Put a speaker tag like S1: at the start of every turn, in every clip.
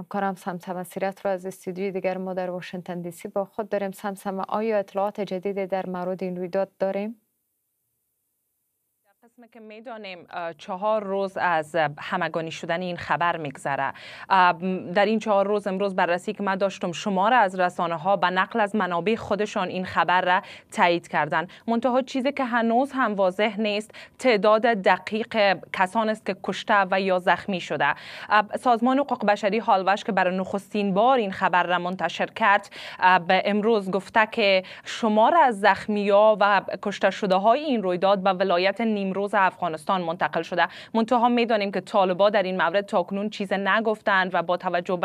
S1: همکارم سمسم سیرت را از استودیوی دیگر ما در واشنگتن دی سی با خود داریم سمسم آیا اطلاعات جدید در مورد این رویداد داریم؟ اسم که میدانیم چهار روز از همگانی شدن این خبر میگذره در این چهار روز امروز بررسی که من داشتم شماره از رسانه ها به نقل از منابع خودشان این خبر را تایید کردن منتها چیزی که هنوز هم واضح نیست تعداد دقیق کسان است که کشته و یا زخمی شده سازمان حقوق بشری حالوش که برای نخستین بار این خبر را منتشر کرد به امروز گفته که شمار از زخمی ها و کشته شده های این رویداد به ولایت نیمروز افغانستان منتقل شده منتها میدانیم که طالبا در این مورد تاکنون چیز نگفتند و با توجه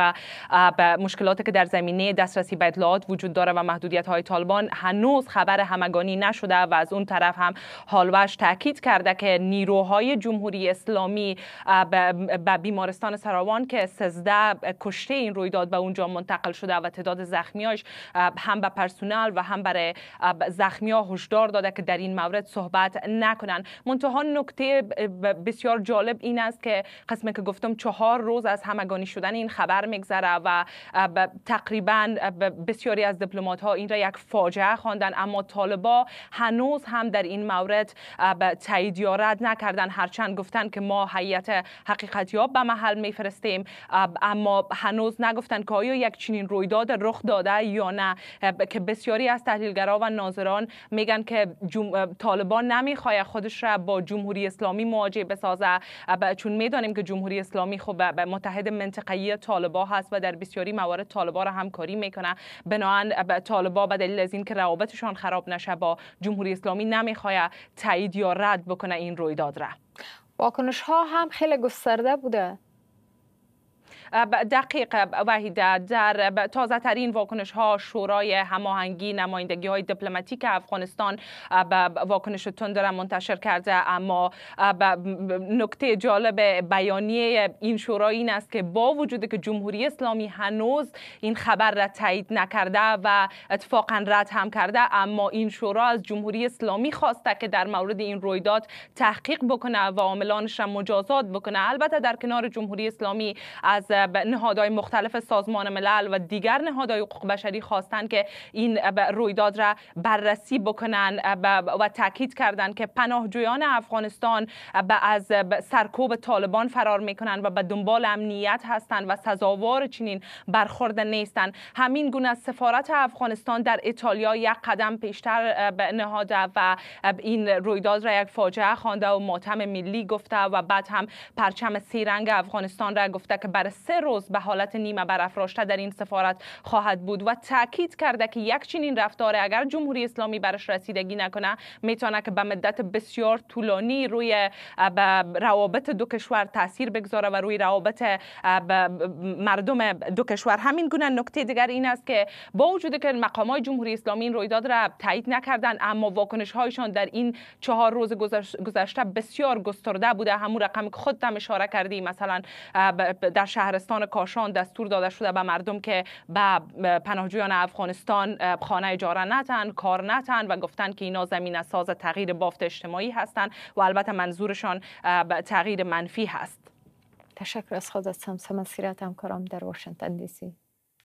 S1: به مشکلاتی که در زمینه دسترسی به اطلاعات وجود داره و محدودیت های طالبان هنوز خبر همگانی نشده و از اون طرف هم هالوش تاکید کرده که نیروهای جمهوری اسلامی به بیمارستان سراوان که 13 کشته این رویداد به اونجا منتقل شده و تعداد زخمیاش هم به پرسونل و هم برای زخمی ها هشدار داده که در این مورد صحبت نکنن منتها نکته بسیار جالب این است که قسمه که گفتم چهار روز از همگانی شدن این خبر میگذره و تقریبا بسیاری از دیپلمات ها این را یک فاجعه خواندن اما طالبا هنوز هم در این مورد تایید یا رد نکردن هرچند گفتن که ما هیئت حقیقتیاب به محل میفرستیم اما هنوز نگفتن که آیا یک چنین رویداد رخ داده یا نه که بسیاری از تحلیلگرا و ناظران میگن که طالبان نمیخواد خودش را با جمهوری اسلامی مواجه بسازه چون میدانیم که جمهوری اسلامی خب به متحد منطقه‌ای طالبا هست و در بسیاری موارد طالبا را همکاری میکنه بناهن طالبا به دلیل از اینکه روابطشان خراب نشه با جمهوری اسلامی نمیخواد تایید یا رد بکنه این رویداد را واکنش ها هم خیلی گسترده بوده دقیق وحیده در تازه ترین واکنش ها شورای هماهنگی نمایندگی های دیپلماتیک افغانستان واکنش تندر منتشر کرده اما نکته جالب بیانیه این شورا این است که با وجود که جمهوری اسلامی هنوز این خبر را تایید نکرده و اتفاقا رد هم کرده اما این شورا از جمهوری اسلامی خواسته که در مورد این رویداد تحقیق بکنه و عاملانش را مجازات بکنه البته در کنار جمهوری اسلامی از نهادهای مختلف سازمان ملل و دیگر نهادهای حقوق بشری خواستند که این رویداد را بررسی بکنن و تاکید کردند که پناهجویان افغانستان از سرکوب طالبان فرار میکنند و به دنبال امنیت هستند و سزاوار چنین برخورد نیستند همین گونه سفارت افغانستان در ایتالیا یک قدم پیشتر نهاده و این رویداد را یک فاجعه خوانده و ماتم ملی گفته و بعد هم پرچم رنگ افغانستان را گفته که بر سه روز به حالت نیمه برافراشته در این سفارت خواهد بود و تاکید کرده که یک چنین رفتار اگر جمهوری اسلامی برش رسیدگی نکنه میتونه که به مدت بسیار طولانی روی روابط دو کشور تاثیر بگذاره و روی روابط مردم دو کشور همین گونه نکته دیگر این است که با وجود که مقام جمهوری اسلامی این رویداد را تایید نکردند اما واکنش هایشان در این چهار روز گذشته بسیار گسترده بوده همون رقم که اشاره کردی مثلا در شهر شهرستان کاشان دستور داده شده به مردم که به پناهجویان افغانستان خانه اجاره نتن کار نتن و گفتن که اینا زمین ساز تغییر بافت اجتماعی هستند و البته منظورشان تغییر منفی هست تشکر از خود از سمسم در واشنگتن سی.